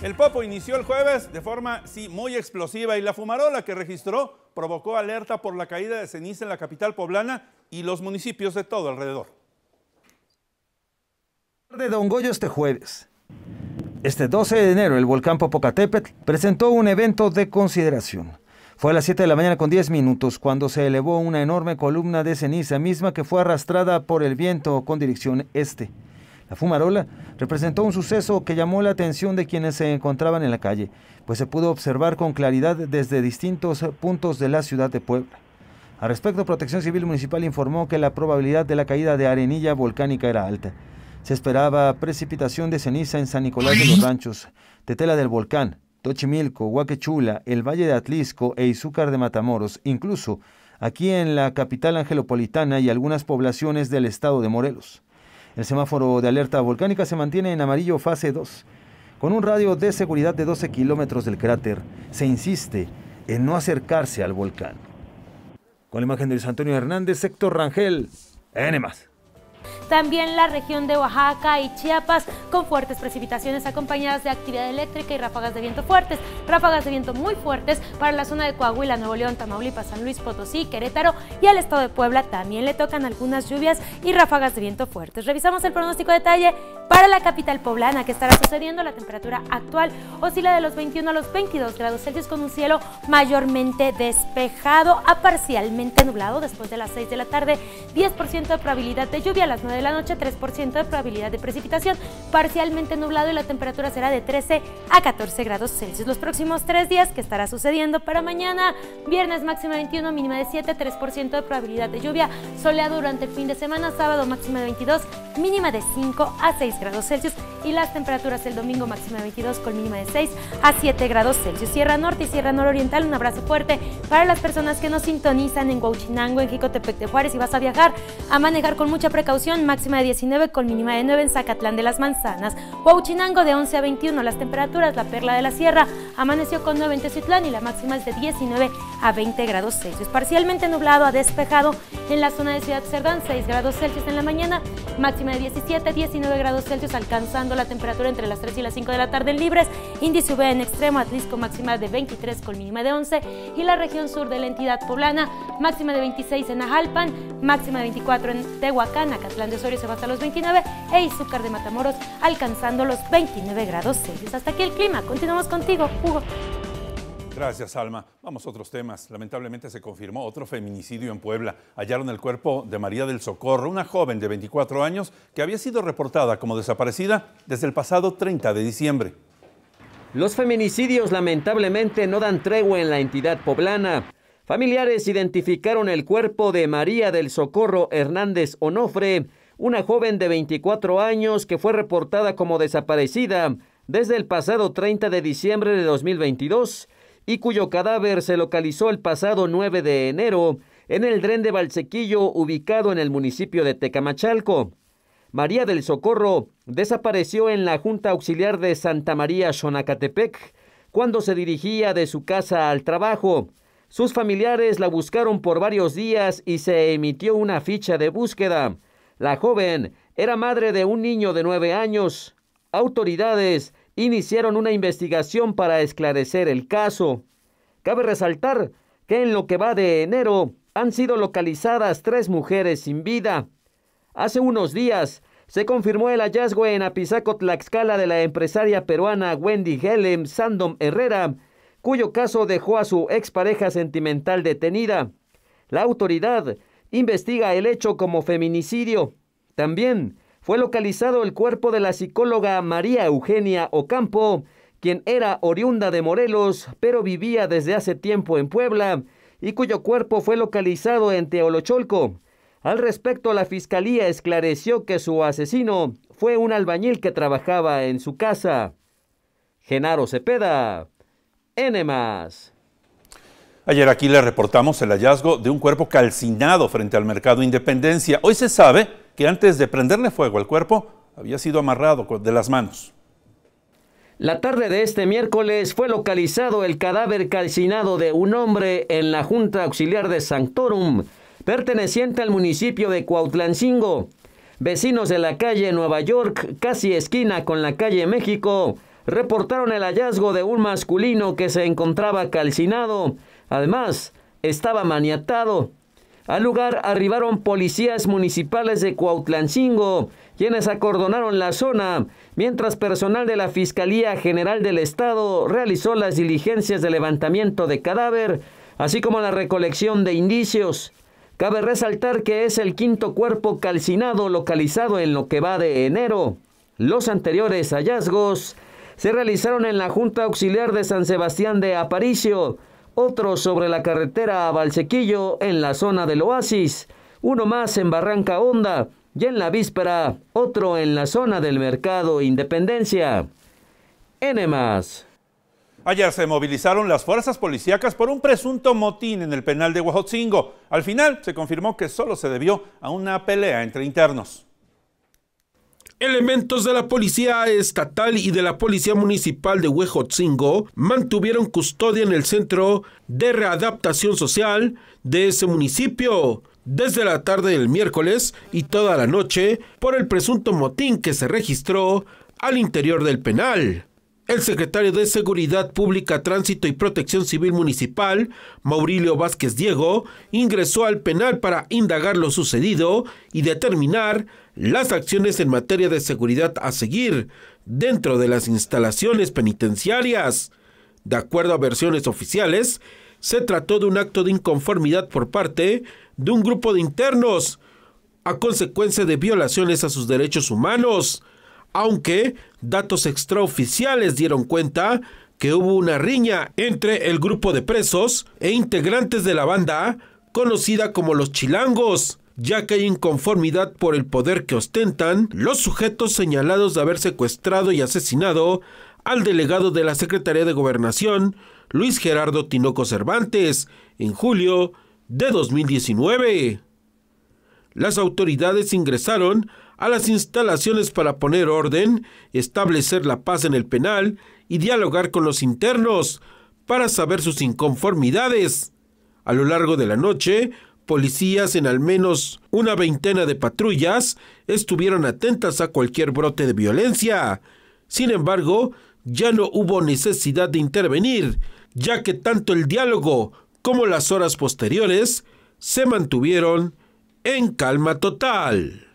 El Popo inició el jueves de forma, sí, muy explosiva y la fumarola que registró provocó alerta por la caída de ceniza en la capital poblana y los municipios de todo alrededor. De Don este jueves. Este 12 de enero el volcán Popocatépetl presentó un evento de consideración. Fue a las 7 de la mañana con 10 minutos cuando se elevó una enorme columna de ceniza misma que fue arrastrada por el viento con dirección este. La fumarola representó un suceso que llamó la atención de quienes se encontraban en la calle, pues se pudo observar con claridad desde distintos puntos de la ciudad de Puebla. Al respecto, Protección Civil Municipal informó que la probabilidad de la caída de arenilla volcánica era alta. Se esperaba precipitación de ceniza en San Nicolás de los Ranchos, Tetela del Volcán, Tochimilco, Huaquechula, el Valle de Atlisco e Izúcar de Matamoros, incluso aquí en la capital angelopolitana y algunas poblaciones del estado de Morelos. El semáforo de alerta volcánica se mantiene en amarillo fase 2. Con un radio de seguridad de 12 kilómetros del cráter, se insiste en no acercarse al volcán. Con la imagen de Luis Antonio Hernández, Héctor Rangel, N más. También la región de Oaxaca y Chiapas con fuertes precipitaciones acompañadas de actividad eléctrica y ráfagas de viento fuertes. Ráfagas de viento muy fuertes para la zona de Coahuila, Nuevo León, Tamaulipas, San Luis Potosí, Querétaro y al estado de Puebla también le tocan algunas lluvias y ráfagas de viento fuertes. Revisamos el pronóstico de detalle para la capital poblana que estará sucediendo la temperatura actual oscila de los 21 a los 22 grados Celsius con un cielo mayormente despejado a parcialmente nublado después de las 6 de la tarde, 10% de probabilidad de lluvia de la noche, 3% de probabilidad de precipitación, parcialmente nublado y la temperatura será de 13 a 14 grados Celsius. Los próximos tres días que estará sucediendo para mañana, viernes máxima 21, mínima de 7, 3% de probabilidad de lluvia, soleado durante el fin de semana, sábado máxima de 22, mínima de 5 a 6 grados Celsius y las temperaturas el domingo máxima de 22 con mínima de 6 a 7 grados Celsius. Sierra Norte y Sierra Nororiental, un abrazo fuerte para las personas que nos sintonizan en Huachinango, en Jicotepec de Juárez y vas a viajar a manejar con mucha precaución máxima de 19 con mínima de 9 en Zacatlán de las Manzanas. Huauchinango de 11 a 21 las temperaturas, la perla de la sierra amaneció con 9 en Teciutlán y la máxima es de 19 a 20 grados Celsius. Parcialmente nublado a despejado en la zona de Ciudad Cerdán, 6 grados Celsius en la mañana, máxima de 17 a 19 grados Celsius, alcanzando la temperatura entre las 3 y las 5 de la tarde en Libres, índice UV en extremo, Atlisco máxima de 23 con mínima de 11 y la región sur de la entidad poblana, máxima de 26 en Ajalpan, máxima de 24 en Tehuacán, Acá Plan de Osorio se va hasta los 29 e Izúcar de Matamoros alcanzando los 29 grados Celsius. Hasta aquí el clima. Continuamos contigo, Hugo. Gracias, Alma. Vamos a otros temas. Lamentablemente se confirmó otro feminicidio en Puebla. Hallaron el cuerpo de María del Socorro, una joven de 24 años que había sido reportada como desaparecida desde el pasado 30 de diciembre. Los feminicidios lamentablemente no dan tregua en la entidad poblana. Familiares identificaron el cuerpo de María del Socorro Hernández Onofre, una joven de 24 años que fue reportada como desaparecida desde el pasado 30 de diciembre de 2022 y cuyo cadáver se localizó el pasado 9 de enero en el Dren de Balsequillo ubicado en el municipio de Tecamachalco. María del Socorro desapareció en la Junta Auxiliar de Santa María Xonacatepec cuando se dirigía de su casa al trabajo. Sus familiares la buscaron por varios días y se emitió una ficha de búsqueda. La joven era madre de un niño de nueve años. Autoridades iniciaron una investigación para esclarecer el caso. Cabe resaltar que en lo que va de enero han sido localizadas tres mujeres sin vida. Hace unos días se confirmó el hallazgo en Apizaco Tlaxcala de la empresaria peruana Wendy Helen Sandom Herrera, cuyo caso dejó a su expareja sentimental detenida. La autoridad investiga el hecho como feminicidio. También fue localizado el cuerpo de la psicóloga María Eugenia Ocampo, quien era oriunda de Morelos, pero vivía desde hace tiempo en Puebla, y cuyo cuerpo fue localizado en Teolocholco. Al respecto, la fiscalía esclareció que su asesino fue un albañil que trabajaba en su casa. Genaro Cepeda, más. Ayer aquí le reportamos el hallazgo de un cuerpo calcinado frente al mercado Independencia. Hoy se sabe que antes de prenderle fuego al cuerpo había sido amarrado de las manos. La tarde de este miércoles fue localizado el cadáver calcinado de un hombre en la Junta Auxiliar de Sanctorum, perteneciente al municipio de Cuautlancingo. Vecinos de la calle Nueva York, casi esquina con la calle México, reportaron el hallazgo de un masculino que se encontraba calcinado. Además, estaba maniatado. Al lugar arribaron policías municipales de Cuautlancingo, quienes acordonaron la zona, mientras personal de la Fiscalía General del Estado realizó las diligencias de levantamiento de cadáver, así como la recolección de indicios. Cabe resaltar que es el quinto cuerpo calcinado localizado en lo que va de enero. Los anteriores hallazgos se realizaron en la Junta Auxiliar de San Sebastián de Aparicio, otro sobre la carretera a Valsequillo en la zona del Oasis, uno más en Barranca Honda y en la víspera otro en la zona del Mercado Independencia. N más. Ayer se movilizaron las fuerzas policíacas por un presunto motín en el penal de Huajotzingo. Al final se confirmó que solo se debió a una pelea entre internos. Elementos de la Policía Estatal y de la Policía Municipal de Huejotzingo mantuvieron custodia en el Centro de Readaptación Social de ese municipio desde la tarde del miércoles y toda la noche por el presunto motín que se registró al interior del penal. El secretario de Seguridad Pública, Tránsito y Protección Civil Municipal, Maurilio Vázquez Diego, ingresó al penal para indagar lo sucedido y determinar las acciones en materia de seguridad a seguir dentro de las instalaciones penitenciarias. De acuerdo a versiones oficiales, se trató de un acto de inconformidad por parte de un grupo de internos, a consecuencia de violaciones a sus derechos humanos, aunque datos extraoficiales dieron cuenta que hubo una riña entre el grupo de presos e integrantes de la banda conocida como los chilangos, ya que hay inconformidad por el poder que ostentan los sujetos señalados de haber secuestrado y asesinado al delegado de la Secretaría de Gobernación, Luis Gerardo Tinoco Cervantes, en julio de 2019. Las autoridades ingresaron a las instalaciones para poner orden, establecer la paz en el penal y dialogar con los internos para saber sus inconformidades. A lo largo de la noche, Policías en al menos una veintena de patrullas estuvieron atentas a cualquier brote de violencia. Sin embargo, ya no hubo necesidad de intervenir, ya que tanto el diálogo como las horas posteriores se mantuvieron en calma total.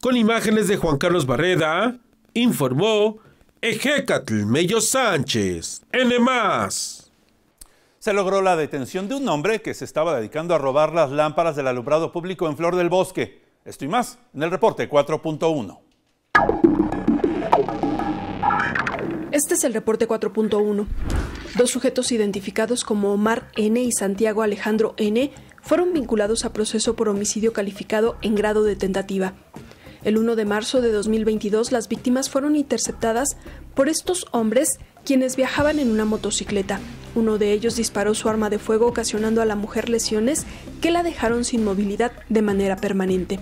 Con imágenes de Juan Carlos Barreda, informó Ejecatl Mello Sánchez, N se logró la detención de un hombre que se estaba dedicando a robar las lámparas del alumbrado público en Flor del Bosque. Esto y más en el reporte 4.1. Este es el reporte 4.1. Dos sujetos identificados como Omar N y Santiago Alejandro N fueron vinculados a proceso por homicidio calificado en grado de tentativa. El 1 de marzo de 2022 las víctimas fueron interceptadas por estos hombres quienes viajaban en una motocicleta. Uno de ellos disparó su arma de fuego ocasionando a la mujer lesiones que la dejaron sin movilidad de manera permanente.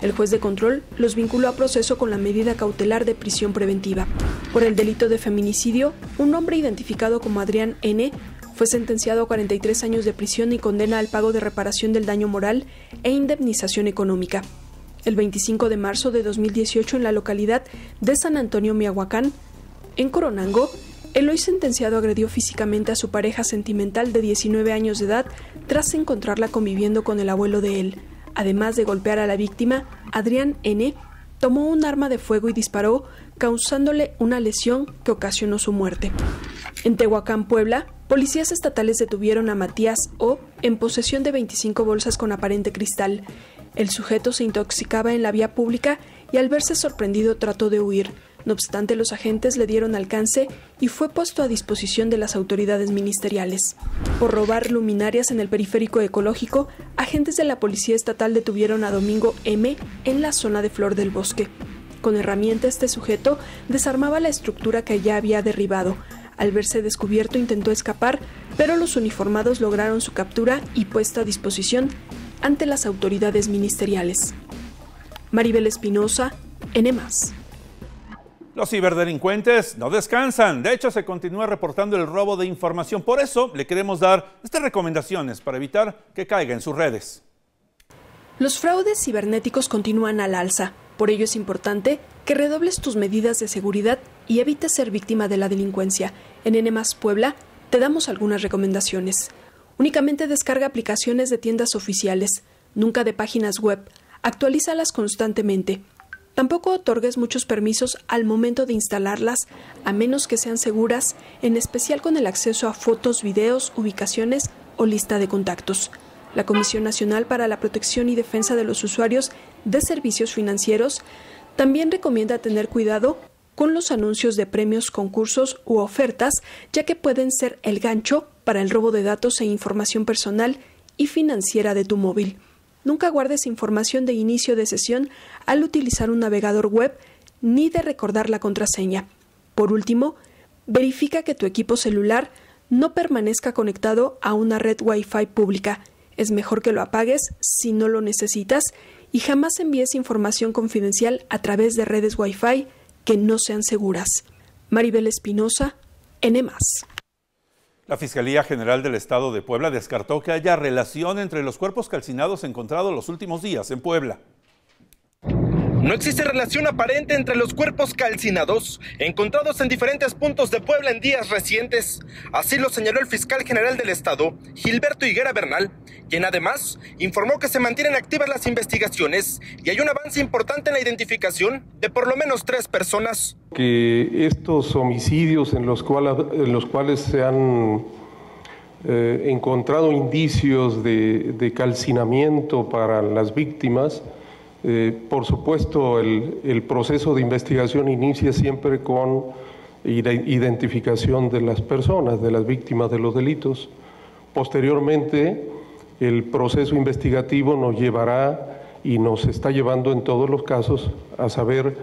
El juez de control los vinculó a proceso con la medida cautelar de prisión preventiva. Por el delito de feminicidio, un hombre identificado como Adrián N. fue sentenciado a 43 años de prisión y condena al pago de reparación del daño moral e indemnización económica el 25 de marzo de 2018 en la localidad de San Antonio Miahuacán, en Coronango, el hoy sentenciado agredió físicamente a su pareja sentimental de 19 años de edad tras encontrarla conviviendo con el abuelo de él. Además de golpear a la víctima, Adrián N. tomó un arma de fuego y disparó, causándole una lesión que ocasionó su muerte. En Tehuacán, Puebla, policías estatales detuvieron a Matías O en posesión de 25 bolsas con aparente cristal. El sujeto se intoxicaba en la vía pública y al verse sorprendido trató de huir. No obstante, los agentes le dieron alcance y fue puesto a disposición de las autoridades ministeriales. Por robar luminarias en el periférico ecológico, agentes de la Policía Estatal detuvieron a Domingo M en la zona de Flor del Bosque. Con herramienta este sujeto desarmaba la estructura que ya había derribado. Al verse descubierto intentó escapar, pero los uniformados lograron su captura y puesta a disposición ante las autoridades ministeriales. Maribel Espinosa, Enemas. Los ciberdelincuentes no descansan, de hecho se continúa reportando el robo de información, por eso le queremos dar estas recomendaciones para evitar que caiga en sus redes. Los fraudes cibernéticos continúan al alza, por ello es importante que redobles tus medidas de seguridad y evites ser víctima de la delincuencia. En Enemas Puebla te damos algunas recomendaciones. Únicamente descarga aplicaciones de tiendas oficiales, nunca de páginas web. Actualízalas constantemente. Tampoco otorgues muchos permisos al momento de instalarlas, a menos que sean seguras, en especial con el acceso a fotos, videos, ubicaciones o lista de contactos. La Comisión Nacional para la Protección y Defensa de los Usuarios de Servicios Financieros también recomienda tener cuidado con los anuncios de premios, concursos u ofertas, ya que pueden ser el gancho para el robo de datos e información personal y financiera de tu móvil. Nunca guardes información de inicio de sesión al utilizar un navegador web ni de recordar la contraseña. Por último, verifica que tu equipo celular no permanezca conectado a una red Wi-Fi pública. Es mejor que lo apagues si no lo necesitas y jamás envíes información confidencial a través de redes Wi-Fi que no sean seguras. Maribel Espinosa, N. La Fiscalía General del Estado de Puebla descartó que haya relación entre los cuerpos calcinados encontrados los últimos días en Puebla. No existe relación aparente entre los cuerpos calcinados encontrados en diferentes puntos de Puebla en días recientes. Así lo señaló el fiscal general del Estado, Gilberto Higuera Bernal, quien además informó que se mantienen activas las investigaciones y hay un avance importante en la identificación de por lo menos tres personas. Que estos homicidios en los, cuales se han eh, encontrado indicios de calcinamiento para las víctimas, eh, por supuesto, el, proceso de investigación inicia siempre con identificación de las personas, de las víctimas de los delitos. Posteriormente, el proceso investigativo nos llevará y nos está llevando en todos los casos a saber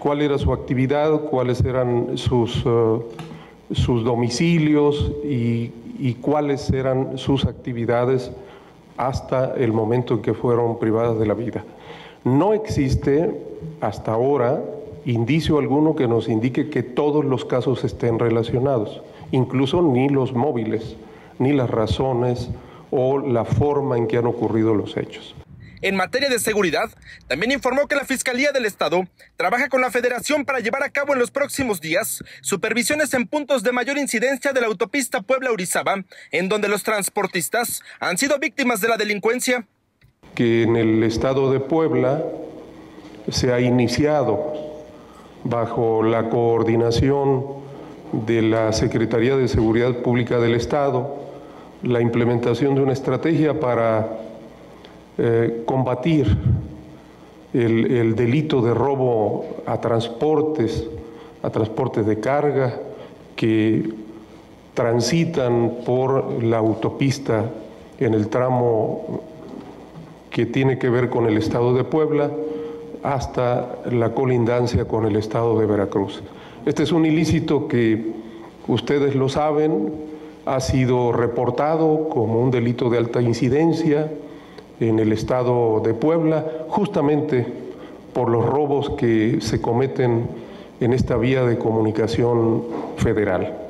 cuál era su actividad, cuáles eran sus, eh, sus domicilios y, y cuáles eran sus actividades hasta el momento en que fueron privadas de la vida. No existe hasta ahora indicio alguno que nos indique que todos los casos estén relacionados, incluso ni los móviles, ni las razones o la forma en que han ocurrido los hechos. En materia de seguridad, también informó que la Fiscalía del Estado trabaja con la Federación para llevar a cabo en los próximos días supervisiones en puntos de mayor incidencia de la autopista Puebla-Urizaba, en donde los transportistas han sido víctimas de la delincuencia. Que en el estado de Puebla se ha iniciado bajo la coordinación de la Secretaría de Seguridad Pública del Estado la implementación de una estrategia para eh, combatir el, el, delito de robo a transportes, a transportes de carga que transitan por la autopista en el tramo que tiene que ver con el estado de Puebla hasta la colindancia con el estado de Veracruz. Este es un ilícito que ustedes lo saben, ha sido reportado como un delito de alta incidencia, en el estado de Puebla, justamente por los robos que se cometen en esta vía de comunicación federal.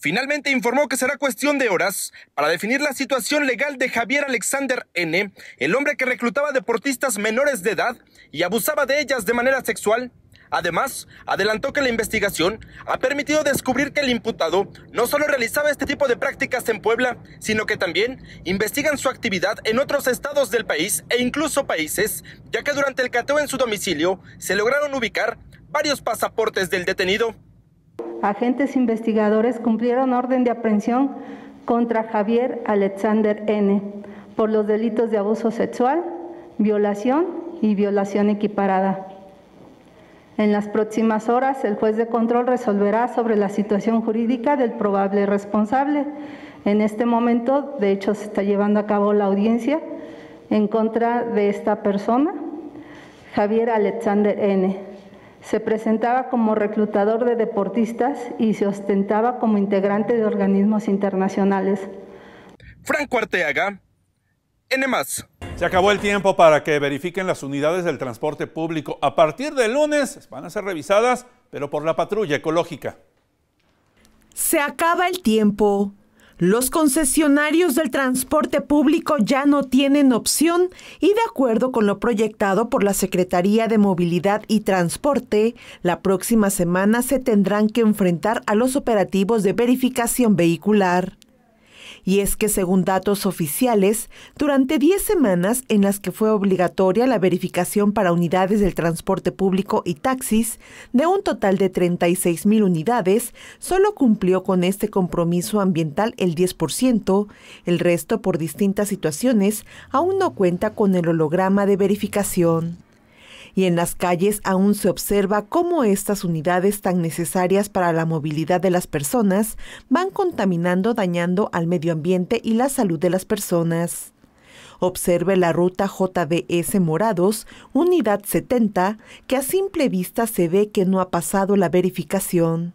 Finalmente informó que será cuestión de horas para definir la situación legal de Javier Alexander N., el hombre que reclutaba deportistas menores de edad y abusaba de ellas de manera sexual Además, adelantó que la investigación ha permitido descubrir que el imputado no solo realizaba este tipo de prácticas en Puebla, sino que también investigan su actividad en otros estados del país e incluso países, ya que durante el cateo en su domicilio se lograron ubicar varios pasaportes del detenido. Agentes investigadores cumplieron orden de aprehensión contra Javier Alexander N por los delitos de abuso sexual, violación y violación equiparada. En las próximas horas, el juez de control resolverá sobre la situación jurídica del probable responsable. En este momento, de hecho, se está llevando a cabo la audiencia en contra de esta persona, Javier Alexander N. Se presentaba como reclutador de deportistas y se ostentaba como integrante de organismos internacionales. Franco Arteaga se acabó el tiempo para que verifiquen las unidades del transporte público. A partir del lunes van a ser revisadas, pero por la patrulla ecológica. Se acaba el tiempo. Los concesionarios del transporte público ya no tienen opción y de acuerdo con lo proyectado por la Secretaría de Movilidad y Transporte, la próxima semana se tendrán que enfrentar a los operativos de verificación vehicular. Y es que según datos oficiales, durante 10 semanas en las que fue obligatoria la verificación para unidades del transporte público y taxis, de un total de 36 mil unidades, solo cumplió con este compromiso ambiental el 10%, el resto por distintas situaciones aún no cuenta con el holograma de verificación y en las calles aún se observa cómo estas unidades tan necesarias para la movilidad de las personas van contaminando, dañando al medio ambiente y la salud de las personas. Observe la ruta JDS Morados, unidad 70, que a simple vista se ve que no ha pasado la verificación.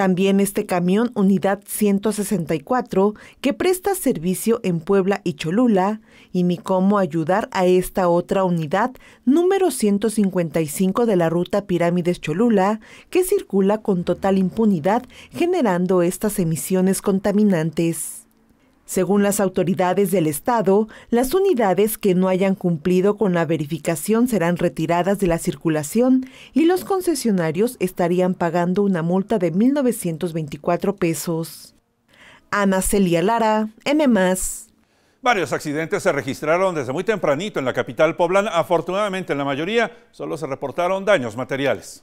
También este camión Unidad 164, que presta servicio en Puebla y Cholula, y mi cómo ayudar a esta otra unidad número 155 de la ruta Pirámides Cholula, que circula con total impunidad generando estas emisiones contaminantes. Según las autoridades del Estado, las unidades que no hayan cumplido con la verificación serán retiradas de la circulación y los concesionarios estarían pagando una multa de 1.924 pesos. Ana Celia Lara, M. Varios accidentes se registraron desde muy tempranito en la capital poblana. Afortunadamente, en la mayoría solo se reportaron daños materiales.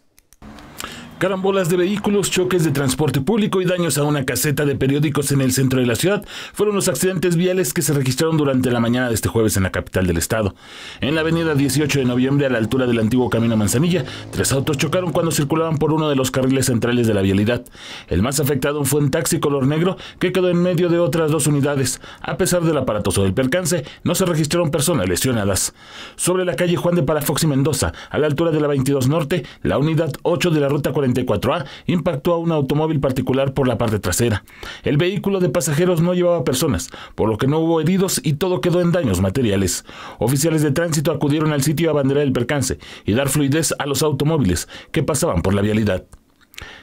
Carambolas de vehículos, choques de transporte público y daños a una caseta de periódicos en el centro de la ciudad fueron los accidentes viales que se registraron durante la mañana de este jueves en la capital del estado. En la avenida 18 de noviembre, a la altura del antiguo camino Manzanilla, tres autos chocaron cuando circulaban por uno de los carriles centrales de la vialidad. El más afectado fue un taxi color negro que quedó en medio de otras dos unidades. A pesar del aparatoso del percance, no se registraron personas lesionadas. Sobre la calle Juan de Parafox y Mendoza, a la altura de la 22 Norte, la unidad 8 de la ruta 40 a impactó a un automóvil particular por la parte trasera. El vehículo de pasajeros no llevaba personas, por lo que no hubo heridos y todo quedó en daños materiales. Oficiales de tránsito acudieron al sitio a banderar el percance y dar fluidez a los automóviles que pasaban por la vialidad.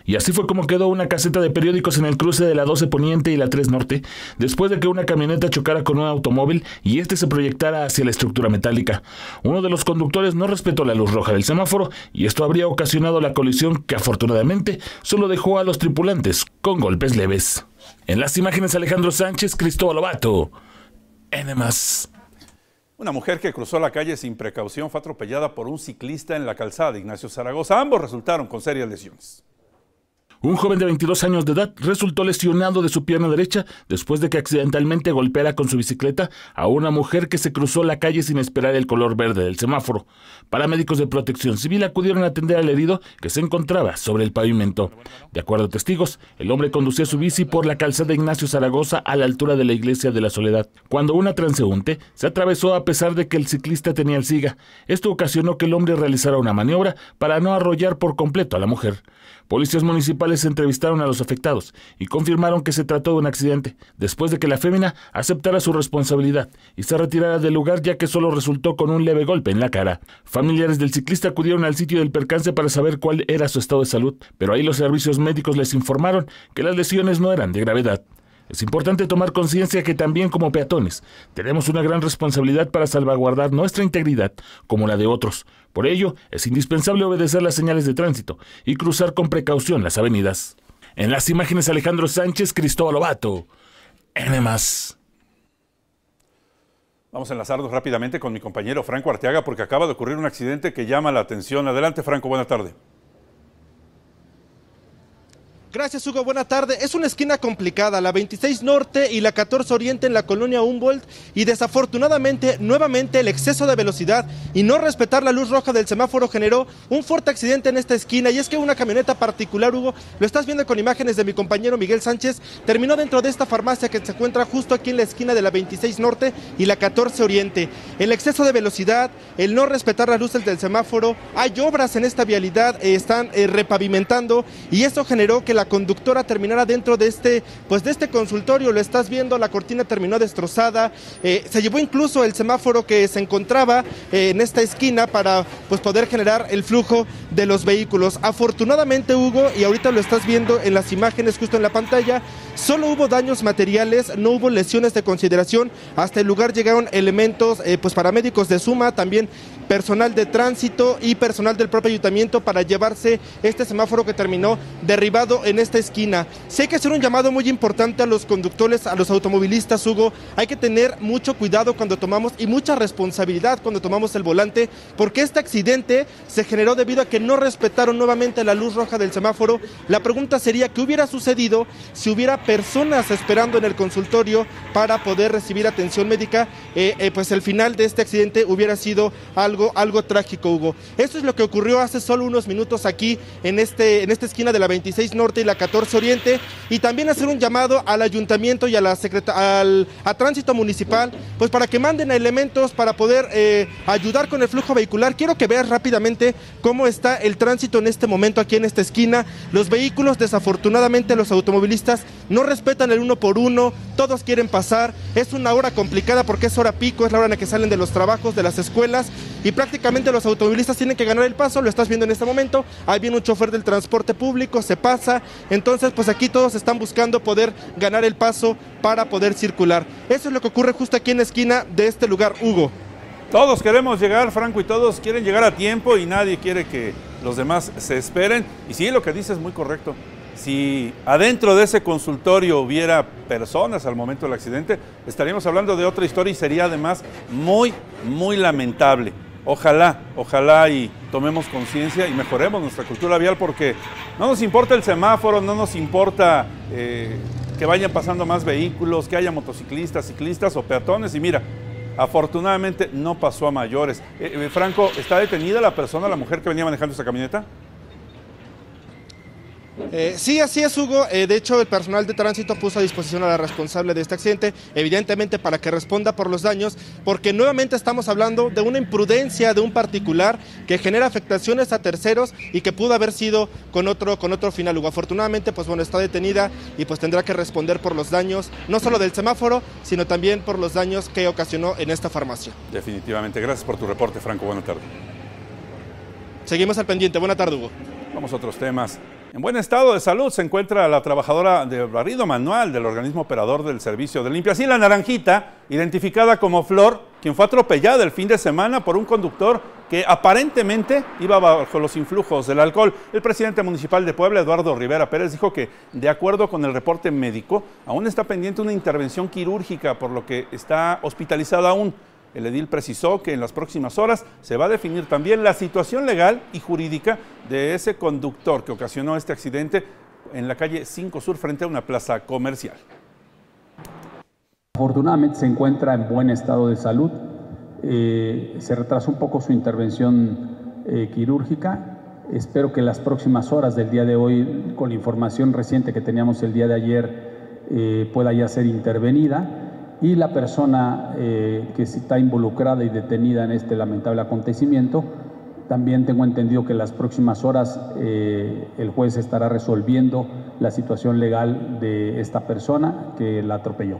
Y así fue como quedó una caseta de periódicos en el cruce de la 12 Poniente y la 3 Norte, después de que una camioneta chocara con un automóvil y este se proyectara hacia la estructura metálica. Uno de los conductores no respetó la luz roja del semáforo y esto habría ocasionado la colisión que afortunadamente solo dejó a los tripulantes con golpes leves. En las imágenes Alejandro Sánchez, Cristóbal Lobato, N+. Una mujer que cruzó la calle sin precaución fue atropellada por un ciclista en la calzada Ignacio Zaragoza. Ambos resultaron con serias lesiones. Un joven de 22 años de edad resultó lesionado de su pierna derecha después de que accidentalmente golpeara con su bicicleta a una mujer que se cruzó la calle sin esperar el color verde del semáforo. Paramédicos de protección civil acudieron a atender al herido que se encontraba sobre el pavimento. De acuerdo a testigos, el hombre conducía su bici por la calzada Ignacio Zaragoza a la altura de la iglesia de la Soledad, cuando una transeúnte se atravesó a pesar de que el ciclista tenía el SIGA. Esto ocasionó que el hombre realizara una maniobra para no arrollar por completo a la mujer. Policías municipales entrevistaron a los afectados y confirmaron que se trató de un accidente, después de que la fémina aceptara su responsabilidad y se retirara del lugar ya que solo resultó con un leve golpe en la cara. Familiares del ciclista acudieron al sitio del percance para saber cuál era su estado de salud, pero ahí los servicios médicos les informaron que las lesiones no eran de gravedad. Es importante tomar conciencia que también como peatones tenemos una gran responsabilidad para salvaguardar nuestra integridad como la de otros. Por ello, es indispensable obedecer las señales de tránsito y cruzar con precaución las avenidas. En las imágenes Alejandro Sánchez, Cristóbal Obato, N+. Vamos a enlazarnos rápidamente con mi compañero Franco Arteaga porque acaba de ocurrir un accidente que llama la atención. Adelante Franco, buena tarde. Gracias, Hugo. Buena tarde. Es una esquina complicada, la 26 Norte y la 14 Oriente en la colonia Humboldt. Y desafortunadamente, nuevamente, el exceso de velocidad y no respetar la luz roja del semáforo generó un fuerte accidente en esta esquina. Y es que una camioneta particular, Hugo, lo estás viendo con imágenes de mi compañero Miguel Sánchez, terminó dentro de esta farmacia que se encuentra justo aquí en la esquina de la 26 Norte y la 14 Oriente. El exceso de velocidad, el no respetar las luces del semáforo, hay obras en esta vialidad, eh, están eh, repavimentando y eso generó que la conductora terminara dentro de este, pues de este consultorio. Lo estás viendo, la cortina terminó destrozada. Eh, se llevó incluso el semáforo que se encontraba eh, en esta esquina para pues, poder generar el flujo de los vehículos. Afortunadamente, Hugo, y ahorita lo estás viendo en las imágenes justo en la pantalla, Solo hubo daños materiales, no hubo lesiones de consideración. Hasta el lugar llegaron elementos eh, pues paramédicos de suma, también personal de tránsito y personal del propio ayuntamiento para llevarse este semáforo que terminó derribado en esta esquina. sé hay que hacer un llamado muy importante a los conductores, a los automovilistas, Hugo. Hay que tener mucho cuidado cuando tomamos y mucha responsabilidad cuando tomamos el volante, porque este accidente se generó debido a que no respetaron nuevamente la luz roja del semáforo. La pregunta sería, ¿qué hubiera sucedido si hubiera personas esperando en el consultorio para poder recibir atención médica, eh, eh, pues el final de este accidente hubiera sido algo, algo trágico, Hugo. Esto es lo que ocurrió hace solo unos minutos aquí en, este, en esta esquina de la 26 Norte y la 14 Oriente y también hacer un llamado al ayuntamiento y a la al, a tránsito municipal, pues para que manden elementos para poder eh, ayudar con el flujo vehicular. Quiero que veas rápidamente cómo está el tránsito en este momento aquí en esta esquina. Los vehículos, desafortunadamente, los automovilistas no respetan el uno por uno, todos quieren pasar, es una hora complicada porque es hora pico, es la hora en la que salen de los trabajos, de las escuelas y prácticamente los automovilistas tienen que ganar el paso, lo estás viendo en este momento, ahí viene un chofer del transporte público, se pasa, entonces pues aquí todos están buscando poder ganar el paso para poder circular. Eso es lo que ocurre justo aquí en la esquina de este lugar, Hugo. Todos queremos llegar, Franco, y todos quieren llegar a tiempo y nadie quiere que los demás se esperen. Y sí, lo que dice es muy correcto. Si adentro de ese consultorio hubiera personas al momento del accidente, estaríamos hablando de otra historia y sería además muy, muy lamentable. Ojalá, ojalá y tomemos conciencia y mejoremos nuestra cultura vial porque no nos importa el semáforo, no nos importa eh, que vayan pasando más vehículos, que haya motociclistas, ciclistas o peatones. Y mira, afortunadamente no pasó a mayores. Eh, eh, Franco, ¿está detenida la persona, la mujer que venía manejando esa camioneta? Eh, sí, así es, Hugo. Eh, de hecho, el personal de tránsito puso a disposición a la responsable de este accidente, evidentemente para que responda por los daños, porque nuevamente estamos hablando de una imprudencia de un particular que genera afectaciones a terceros y que pudo haber sido con otro, con otro final, Hugo. Afortunadamente, pues bueno, está detenida y pues tendrá que responder por los daños, no solo del semáforo, sino también por los daños que ocasionó en esta farmacia. Definitivamente. Gracias por tu reporte, Franco. Buena tarde. Seguimos al pendiente. Buena tarde, Hugo. Vamos a otros temas. En buen estado de salud se encuentra la trabajadora de barrido manual del organismo operador del servicio de limpieza y la naranjita, identificada como Flor, quien fue atropellada el fin de semana por un conductor que aparentemente iba bajo los influjos del alcohol. El presidente municipal de Puebla, Eduardo Rivera Pérez, dijo que, de acuerdo con el reporte médico, aún está pendiente una intervención quirúrgica, por lo que está hospitalizada aún. El edil precisó que en las próximas horas se va a definir también la situación legal y jurídica de ese conductor que ocasionó este accidente en la calle 5 Sur frente a una plaza comercial. Afortunadamente se encuentra en buen estado de salud. Eh, se retrasó un poco su intervención eh, quirúrgica. Espero que las próximas horas del día de hoy, con la información reciente que teníamos el día de ayer, eh, pueda ya ser intervenida y la persona eh, que está involucrada y detenida en este lamentable acontecimiento. También tengo entendido que en las próximas horas eh, el juez estará resolviendo la situación legal de esta persona que la atropelló.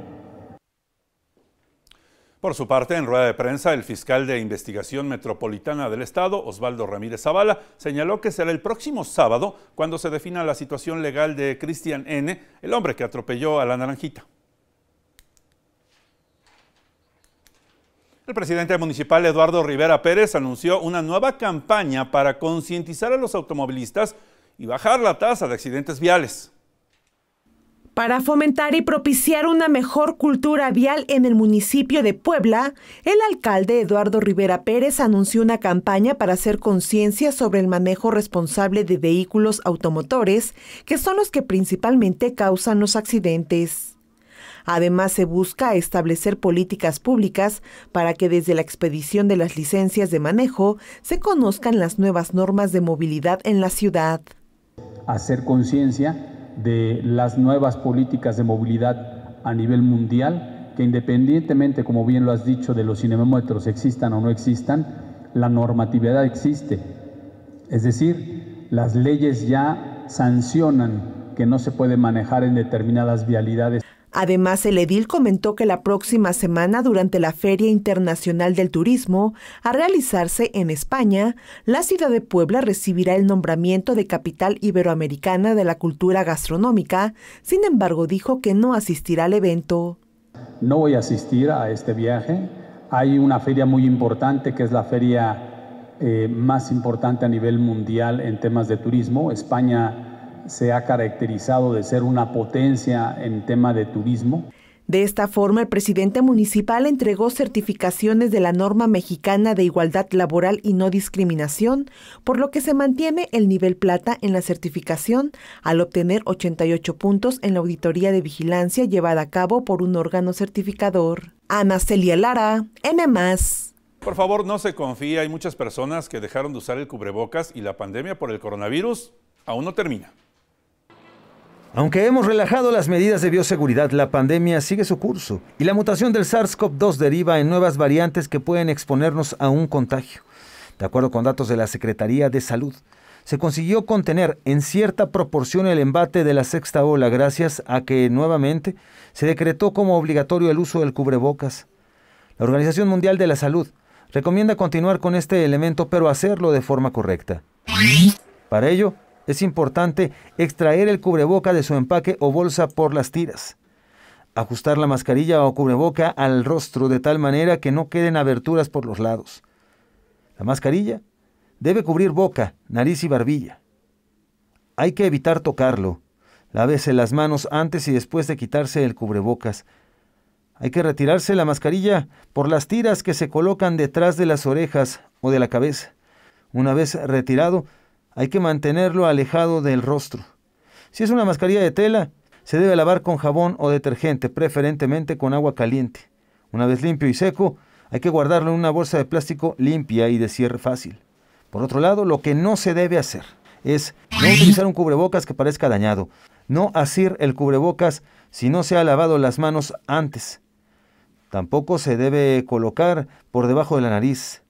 Por su parte, en rueda de prensa, el fiscal de investigación metropolitana del Estado, Osvaldo Ramírez Zavala, señaló que será el próximo sábado cuando se defina la situación legal de Cristian N., el hombre que atropelló a la naranjita. El presidente municipal Eduardo Rivera Pérez anunció una nueva campaña para concientizar a los automovilistas y bajar la tasa de accidentes viales. Para fomentar y propiciar una mejor cultura vial en el municipio de Puebla, el alcalde Eduardo Rivera Pérez anunció una campaña para hacer conciencia sobre el manejo responsable de vehículos automotores, que son los que principalmente causan los accidentes. Además, se busca establecer políticas públicas para que desde la expedición de las licencias de manejo se conozcan las nuevas normas de movilidad en la ciudad. Hacer conciencia de las nuevas políticas de movilidad a nivel mundial, que independientemente, como bien lo has dicho, de los cinemómetros existan o no existan, la normatividad existe. Es decir, las leyes ya sancionan que no se puede manejar en determinadas vialidades. Además, el edil comentó que la próxima semana, durante la Feria Internacional del Turismo, a realizarse en España, la ciudad de Puebla recibirá el nombramiento de capital iberoamericana de la cultura gastronómica, sin embargo dijo que no asistirá al evento. No voy a asistir a este viaje. Hay una feria muy importante que es la feria eh, más importante a nivel mundial en temas de turismo. España se ha caracterizado de ser una potencia en tema de turismo. De esta forma, el presidente municipal entregó certificaciones de la norma mexicana de igualdad laboral y no discriminación, por lo que se mantiene el nivel plata en la certificación al obtener 88 puntos en la auditoría de vigilancia llevada a cabo por un órgano certificador. Ana Celia Lara, más. Por favor, no se confíe, Hay muchas personas que dejaron de usar el cubrebocas y la pandemia por el coronavirus aún no termina. Aunque hemos relajado las medidas de bioseguridad, la pandemia sigue su curso y la mutación del SARS-CoV-2 deriva en nuevas variantes que pueden exponernos a un contagio. De acuerdo con datos de la Secretaría de Salud, se consiguió contener en cierta proporción el embate de la sexta ola gracias a que nuevamente se decretó como obligatorio el uso del cubrebocas. La Organización Mundial de la Salud recomienda continuar con este elemento pero hacerlo de forma correcta. Para ello, es importante extraer el cubreboca de su empaque o bolsa por las tiras. Ajustar la mascarilla o cubreboca al rostro de tal manera que no queden aberturas por los lados. La mascarilla debe cubrir boca, nariz y barbilla. Hay que evitar tocarlo. Lávese las manos antes y después de quitarse el cubrebocas. Hay que retirarse la mascarilla por las tiras que se colocan detrás de las orejas o de la cabeza. Una vez retirado, hay que mantenerlo alejado del rostro. Si es una mascarilla de tela, se debe lavar con jabón o detergente, preferentemente con agua caliente. Una vez limpio y seco, hay que guardarlo en una bolsa de plástico limpia y de cierre fácil. Por otro lado, lo que no se debe hacer es no utilizar un cubrebocas que parezca dañado, no asir el cubrebocas si no se ha lavado las manos antes. Tampoco se debe colocar por debajo de la nariz,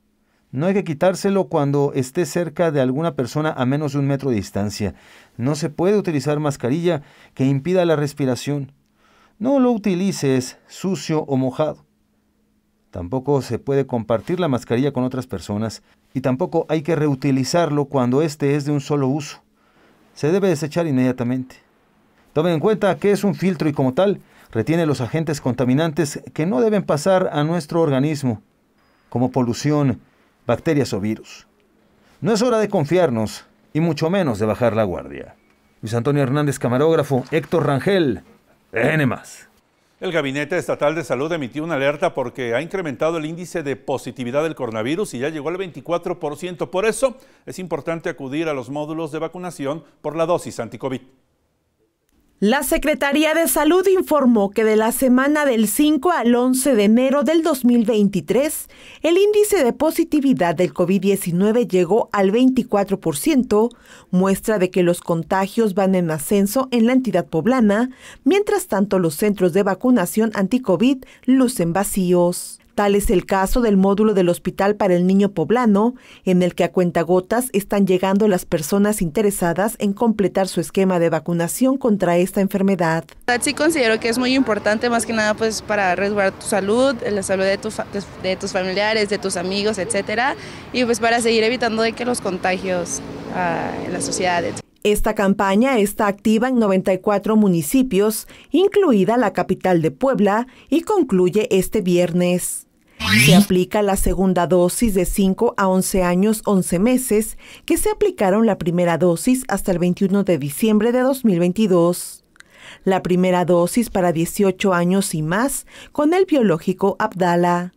no hay que quitárselo cuando esté cerca de alguna persona a menos de un metro de distancia. No se puede utilizar mascarilla que impida la respiración. No lo utilices sucio o mojado. Tampoco se puede compartir la mascarilla con otras personas y tampoco hay que reutilizarlo cuando éste es de un solo uso. Se debe desechar inmediatamente. Tomen en cuenta que es un filtro y como tal retiene los agentes contaminantes que no deben pasar a nuestro organismo, como polución, bacterias o virus. No es hora de confiarnos y mucho menos de bajar la guardia. Luis Antonio Hernández, camarógrafo, Héctor Rangel, N. El Gabinete Estatal de Salud emitió una alerta porque ha incrementado el índice de positividad del coronavirus y ya llegó al 24%. Por eso es importante acudir a los módulos de vacunación por la dosis anticovid. La Secretaría de Salud informó que de la semana del 5 al 11 de enero del 2023, el índice de positividad del COVID-19 llegó al 24%, muestra de que los contagios van en ascenso en la entidad poblana, mientras tanto los centros de vacunación anticovid lucen vacíos. Tal es el caso del módulo del Hospital para el Niño Poblano, en el que a cuentagotas están llegando las personas interesadas en completar su esquema de vacunación contra esta enfermedad. Sí considero que es muy importante, más que nada pues para resguardar tu salud, la salud de, de tus familiares, de tus amigos, etcétera, y pues para seguir evitando de que los contagios ah, en la sociedad. Esta campaña está activa en 94 municipios, incluida la capital de Puebla, y concluye este viernes. Se aplica la segunda dosis de 5 a 11 años, 11 meses, que se aplicaron la primera dosis hasta el 21 de diciembre de 2022. La primera dosis para 18 años y más con el biológico Abdala.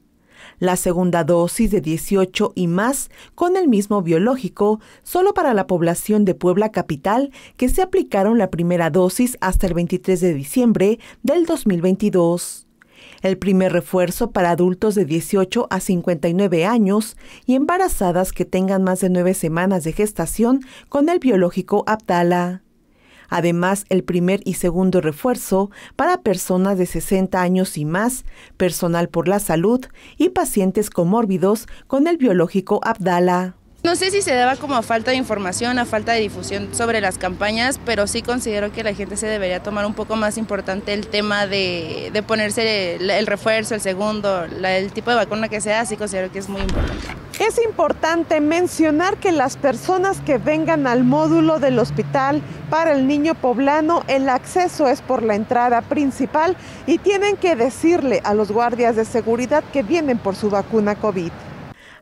La segunda dosis de 18 y más con el mismo biológico solo para la población de Puebla Capital que se aplicaron la primera dosis hasta el 23 de diciembre del 2022 el primer refuerzo para adultos de 18 a 59 años y embarazadas que tengan más de nueve semanas de gestación con el biológico Abdala. Además, el primer y segundo refuerzo para personas de 60 años y más, personal por la salud y pacientes comórbidos con el biológico Abdala. No sé si se daba como a falta de información, a falta de difusión sobre las campañas, pero sí considero que la gente se debería tomar un poco más importante el tema de, ponerse el, refuerzo, el segundo, el tipo de vacuna que sea, sí considero que es muy importante. Es importante mencionar que las personas que vengan al módulo del hospital para el niño poblano, el acceso es por la entrada principal y tienen que decirle a los guardias de seguridad que vienen por su vacuna COVID.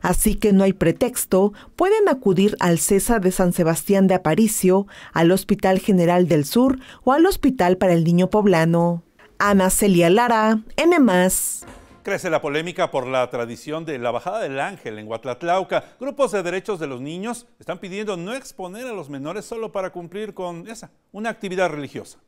Así que no hay pretexto, pueden acudir al CESA de San Sebastián de Aparicio, al Hospital General del Sur o al Hospital para el Niño Poblano. Ana Celia Lara, N. Crece la polémica por la tradición de la bajada del ángel en Huatlatlauca. Grupos de derechos de los niños están pidiendo no exponer a los menores solo para cumplir con esa, una actividad religiosa.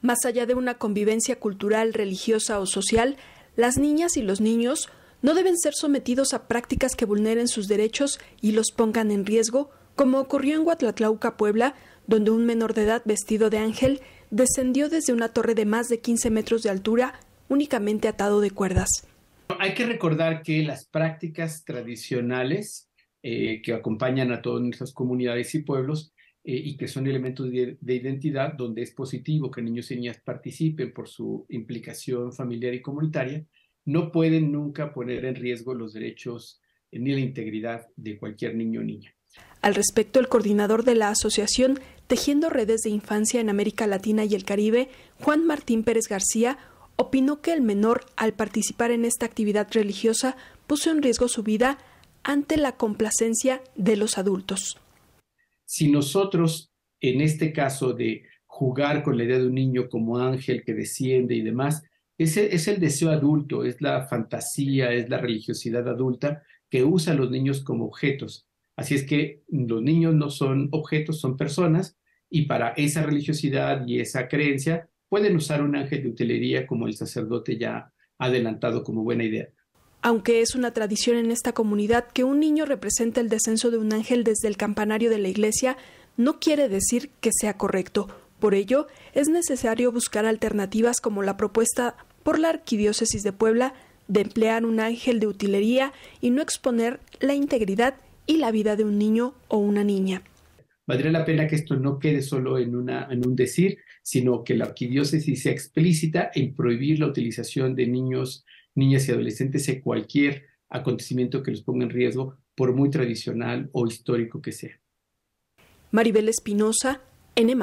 Más allá de una convivencia cultural, religiosa o social, las niñas y los niños no deben ser sometidos a prácticas que vulneren sus derechos y los pongan en riesgo, como ocurrió en Huatlatlauca, Puebla, donde un menor de edad vestido de ángel descendió desde una torre de más de 15 metros de altura únicamente atado de cuerdas. Hay que recordar que las prácticas tradicionales eh, que acompañan a todas nuestras comunidades y pueblos eh, y que son elementos de, identidad donde es positivo que niños y niñas participen por su implicación familiar y comunitaria, no pueden nunca poner en riesgo los derechos eh, ni la integridad de cualquier niño o niña. Al respecto, el coordinador de la asociación Tejiendo Redes de Infancia en América Latina y el Caribe, Juan Martín Pérez García, opinó que el menor, al participar en esta actividad religiosa, puso en riesgo su vida ante la complacencia de los adultos. Si nosotros, en este caso de jugar con la idea de un niño como ángel que desciende y demás, es el deseo adulto, es la fantasía, es la religiosidad adulta que usa a los niños como objetos. Así es que los niños no son objetos, son personas, y para esa religiosidad y esa creencia pueden usar un ángel de utilería como el sacerdote ya adelantado como buena idea. Aunque es una tradición en esta comunidad que un niño represente el descenso de un ángel desde el campanario de la iglesia, no quiere decir que sea correcto. Por ello, es necesario buscar alternativas como la propuesta por la Arquidiócesis de Puebla de emplear un ángel de utilería y no exponer la integridad y la vida de un niño o una niña. Valdría la pena que esto no quede solo en, un decir, sino que la arquidiócesis sea explícita en prohibir la utilización de niños, niñas y adolescentes en cualquier acontecimiento que los ponga en riesgo, por muy tradicional o histórico que sea. Maribel Espinosa, N.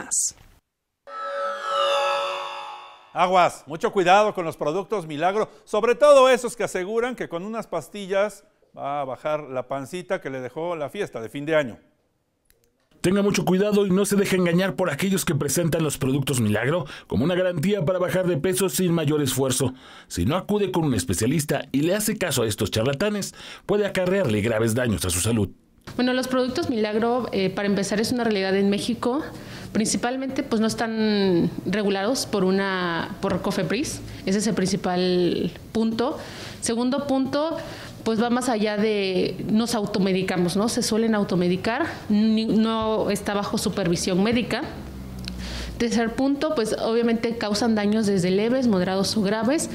Aguas, mucho cuidado con los productos milagro, sobre todo esos que aseguran que con unas pastillas va a bajar la pancita que le dejó la fiesta de fin de año. Tenga mucho cuidado y no se deje engañar por aquellos que presentan los productos milagro como una garantía para bajar de peso sin mayor esfuerzo. Si no acude con un especialista y le hace caso a estos charlatanes, puede acarrearle graves daños a su salud. Bueno, los productos milagro, eh, para empezar, es una realidad en México principalmente pues no están regulados por una por COFEPRIS, ese es el principal punto. Segundo punto, pues va más allá de nos automedicamos, ¿no? Se suelen automedicar, no está bajo supervisión médica. Tercer punto, pues obviamente causan daños desde leves, moderados o graves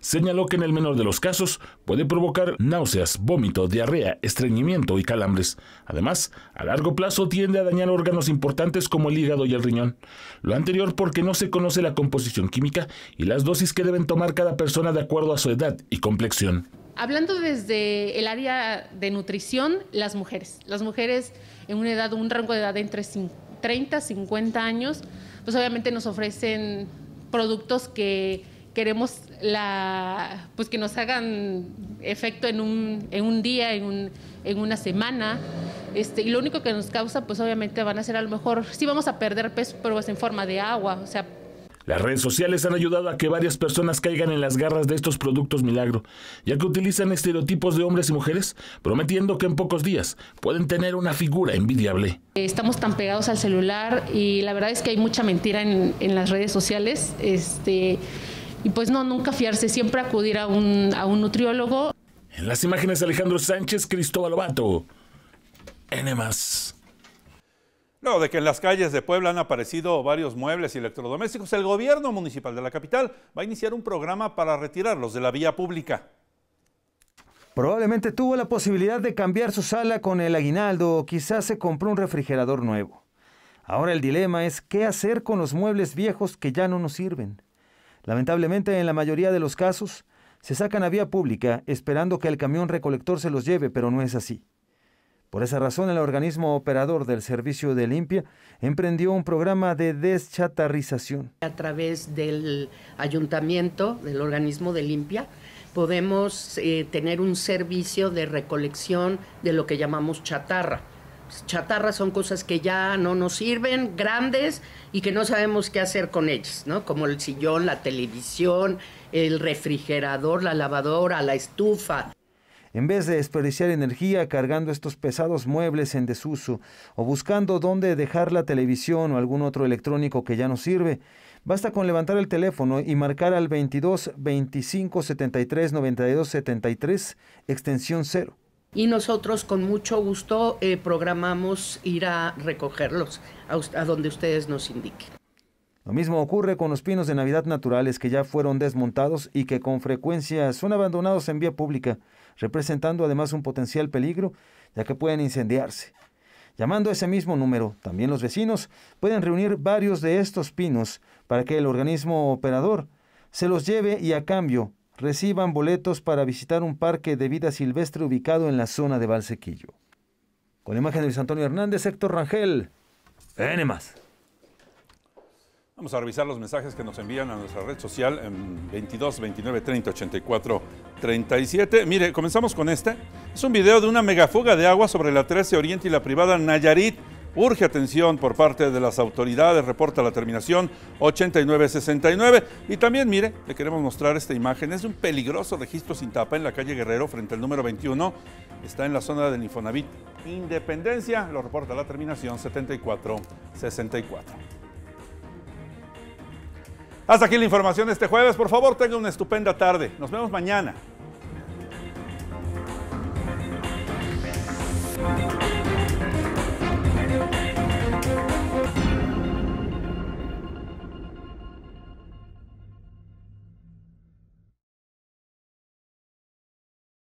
señaló que en el menor de los casos puede provocar náuseas, vómito, diarrea, estreñimiento y calambres. Además, a largo plazo tiende a dañar órganos importantes como el hígado y el riñón. Lo anterior porque no se conoce la composición química y las dosis que deben tomar cada persona de acuerdo a su edad y complexión. Hablando desde el área de nutrición, las mujeres. Las mujeres en una edad, un rango de edad entre 30 50 años, pues obviamente nos ofrecen productos que queremos la, pues que nos hagan efecto en un, en un día, en, un, en una semana. Este, y lo único que nos causa, pues obviamente van a ser a lo mejor, sí vamos a perder peso, pero ser en forma de agua, o sea, las redes sociales han ayudado a que varias personas caigan en las garras de estos productos milagro, ya que utilizan estereotipos de hombres y mujeres, prometiendo que en pocos días pueden tener una figura envidiable. Estamos tan pegados al celular y la verdad es que hay mucha mentira en, en las redes sociales. Este, y pues no, nunca fiarse, siempre acudir a un, a un nutriólogo. En las imágenes Alejandro Sánchez, Cristóbal Obato, N más. Luego de que en las calles de Puebla han aparecido varios muebles y electrodomésticos, el gobierno municipal de la capital va a iniciar un programa para retirarlos de la vía pública. Probablemente tuvo la posibilidad de cambiar su sala con el aguinaldo o quizás se compró un refrigerador nuevo. Ahora el dilema es qué hacer con los muebles viejos que ya no nos sirven. Lamentablemente, en la mayoría de los casos, se sacan a vía pública esperando que el camión recolector se los lleve, pero no es así. Por esa razón, el organismo operador del servicio de limpia emprendió un programa de deschatarrización. A través del ayuntamiento, del organismo de limpia, podemos eh, tener un servicio de recolección de lo que llamamos chatarra. Chatarras son cosas que ya no nos sirven, grandes, y que no sabemos qué hacer con ellas, ¿no? Como el sillón, la televisión, el refrigerador, la lavadora, la estufa. En vez de desperdiciar energía cargando estos pesados muebles en desuso o buscando dónde dejar la televisión o algún otro electrónico que ya no sirve, basta con levantar el teléfono y marcar al 22 25 73 92 73 extensión cero y nosotros con mucho gusto eh, programamos ir a recogerlos a, donde ustedes nos indiquen. Lo mismo ocurre con los pinos de Navidad naturales que ya fueron desmontados y que con frecuencia son abandonados en vía pública, representando además un potencial peligro, ya que pueden incendiarse. Llamando ese mismo número, también los vecinos pueden reunir varios de estos pinos para que el organismo operador se los lleve y a cambio reciban boletos para visitar un parque de vida silvestre ubicado en la zona de Valsequillo. Con la imagen de Luis Antonio Hernández, Héctor Rangel, más Vamos a revisar los mensajes que nos envían a nuestra red social en 22 29 30 84 37. Mire, comenzamos con este. Es un video de una megafuga de agua sobre la 13 Oriente y la privada Nayarit urge atención por parte de las autoridades, reporta la terminación 8969. Y también, mire, le queremos mostrar esta imagen, es un peligroso registro sin tapa en la calle Guerrero frente al número 21, está en la zona del Infonavit Independencia, lo reporta la terminación 7464. Hasta aquí la información de este jueves. Por favor, tenga una estupenda tarde. Nos vemos mañana.